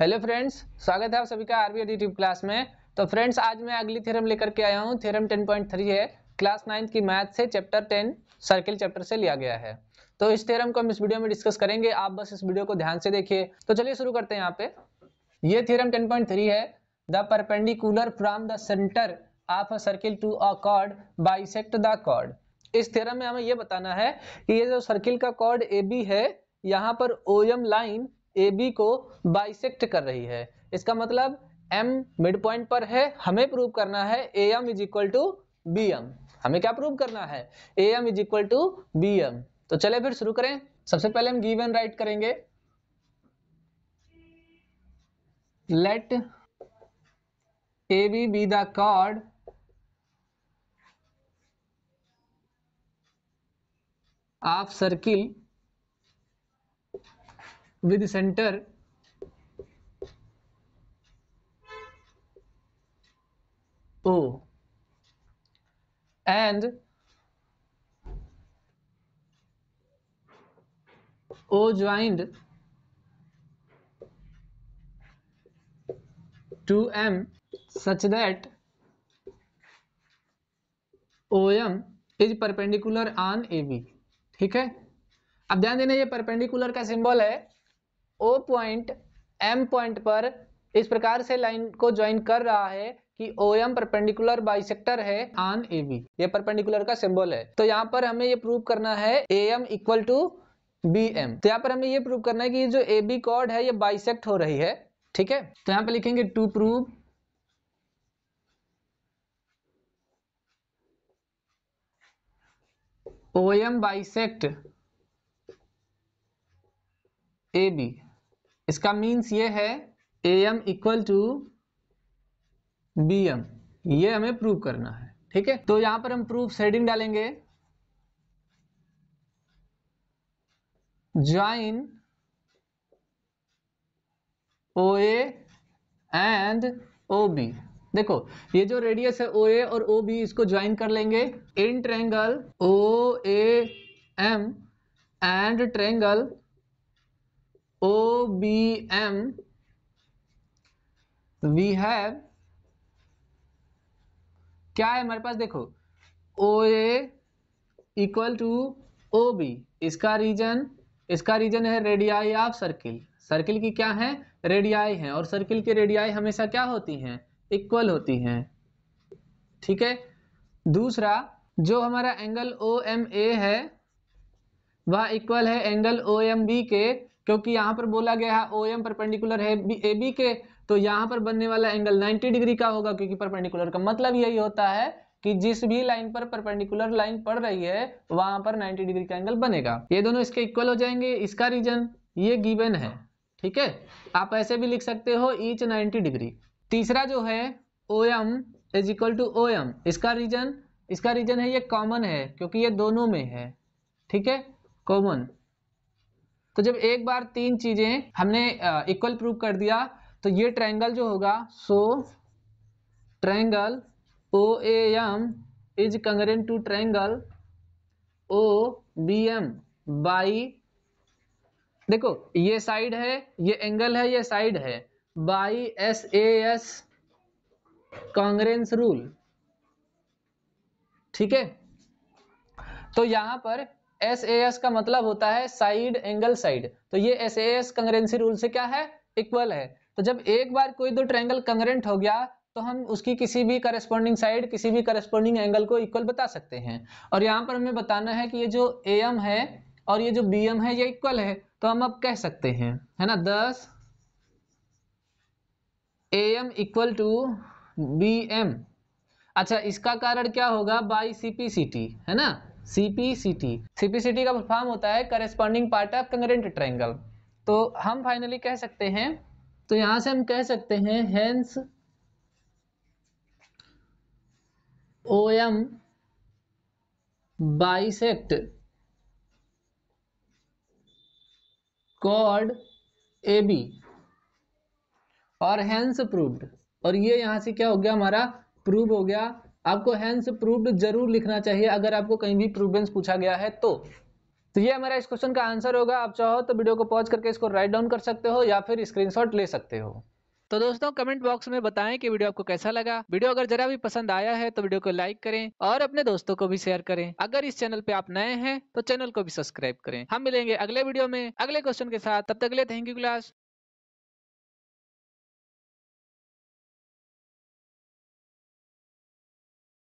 hello friends स्वागत है आप सभी का आरबी एडिटिव क्लास में तो फ्रेंड्स आज मैं अगली थ्योरम लेकर के आया हूँ थ्योरम 10.3 है क्लास नाइन्थ की मैथ से चैप्टर 10 सर्किल चैप्टर से लिया गया है तो इस थ्योरम को हम इस वीडियो में डिस्कस करेंगे आप बस इस वीडियो को ध्यान से देखिए तो चलिए शुरू करते हैं यहाँ पे ये थियरम टेन है the perpendicular from the centre of a circle to a chord bisect the chord इस थ्योरम में हमें यह बताना है कि ये जो सर्किल का कॉर्ड ए बी है यहाँ पर O M line A B को बाइसेक्ट कर रही है इसका मतलब एम मिड पॉइंट पर है हमें प्रूव करना है A M is equal to B M हमें क्या प्रूव करना है A M is equal to B M तो चले फिर शुरू करें सबसे पहले हम गिवन राइट करेंगे let A B be the chord of circle with center O and O joined to M such that OM is perpendicular on A B ठीक है अब ध्यान देना ये परपेंडिकुलर का सिंबल है ओ पॉइंट एम पॉइंट पर इस प्रकार से लाइन को ज्वाइन कर रहा है कि ओ एम परपेंडिकुलर बाइसेक्टर है ऑन ए बी ये परपेंडिकुलर का सिंबल है तो यहाँ पर हमें ये प्रूव करना है A M equal to B M तो यहाँ पर हमें ये प्रूव करना है कि जो ए बी कॉर्ड है ये बाइसेक्ट हो रही है ठीक है तो यहाँ पर लिखेंगे to prove O M bisect A B इसका मीन्स ये है A M equal to B M ये हमें प्रूव करना है ठीक है तो यहां पर हम प्रूफ सेडिंग डालेंगे join O A and O B देखो ये जो रेडियस है ओ ए और ओ बी इसको ज्वाइन कर लेंगे in triangle O A M and triangle O B M we have क्या है हमारे पास देखो O A equal to O B इसका रीजन इसका रीजन है रेडियाई ऑफ सर्किल सर्किल की क्या है रेडियाई है और सर्किल की रेडियाई हमेशा क्या होती हैं इक्वल होती हैं ठीक है दूसरा जो हमारा एंगल ओ एम ए है वह इक्वल है एंगल ओ एम बी के क्योंकि यहाँ पर बोला गया है ओ एम परपेंडिकुलर है ए बी के तो यहाँ पर बनने वाला एंगल 90 डिग्री का होगा क्योंकि परपेंडिकुलर का मतलब यही होता है कि जिस भी लाइन पर परपेंडिकुलर लाइन पड़ रही है वहां पर 90 डिग्री का एंगल बनेगा ये दोनों इसके इक्वल हो जाएंगे इसका रीजन ये गिवन है ठीक है आप ऐसे भी लिख सकते हो ईच 90 डिग्री तीसरा जो है O M is equal to O M इसका रीजन इसका रीजन है ये कॉमन है क्योंकि ये दोनों में है ठीक है कॉमन तो जब एक बार तीन चीजें हमने इक्वल प्रूव कर दिया तो ये ट्रायंगल जो होगा so triangle O A M is congruent to triangle O B M by देखो ये साइड है ये एंगल है ये साइड है by S A S congruence rule ठीक है तो यहां पर एस ए एस का मतलब होता है साइड एंगल साइड तो ये S A S congruency rule से क्या है इक्वल है तो जब एक बार कोई दो ट्रायंगल कंग्रेंट हो गया तो हम उसकी किसी भी करस्पॉन्डिंग साइड किसी भी करस्पॉन्डिंग एंगल को इक्वल बता सकते हैं और यहाँ पर हमें बताना है कि ये जो ए एम है और ये जो बी एम है ये इक्वल है तो हम अब कह सकते हैं है ना thus A M equal to B M अच्छा इसका कारण क्या होगा by C P C T है ना सीपीसीटी सीपीसीटी का फॉर्म होता है corresponding part of congruent triangle तो हम फाइनली कह सकते हैं तो यहां से हम कह सकते हैं hence O M bisect chord A B और हेंस प्रूव्ड और ये यहां से क्या हो गया हमारा प्रूव हो गया आपको हैंस प्रूव्ड जरूर लिखना चाहिए अगर आपको कहीं भी प्रूवेंस पूछा गया है तो तो ये हमारा इस क्वेश्चन का आंसर होगा आप चाहो तो वीडियो को पॉज करके इसको राइट डाउन कर सकते हो या फिर स्क्रीनशॉट ले सकते हो तो दोस्तों कमेंट बॉक्स में बताएं कि वीडियो आपको कैसा लगा वीडियो अगर जरा भी पसंद आया है तो वीडियो को लाइक करें और अपने दोस्तों को भी शेयर करें अगर इस चैनल पे आप नए हैं तो चैनल को भी सब्सक्राइब करें हम मिलेंगे अगले वीडियो में अगले क्वेश्चन के साथ तब तक अगले थैंक यू क्लास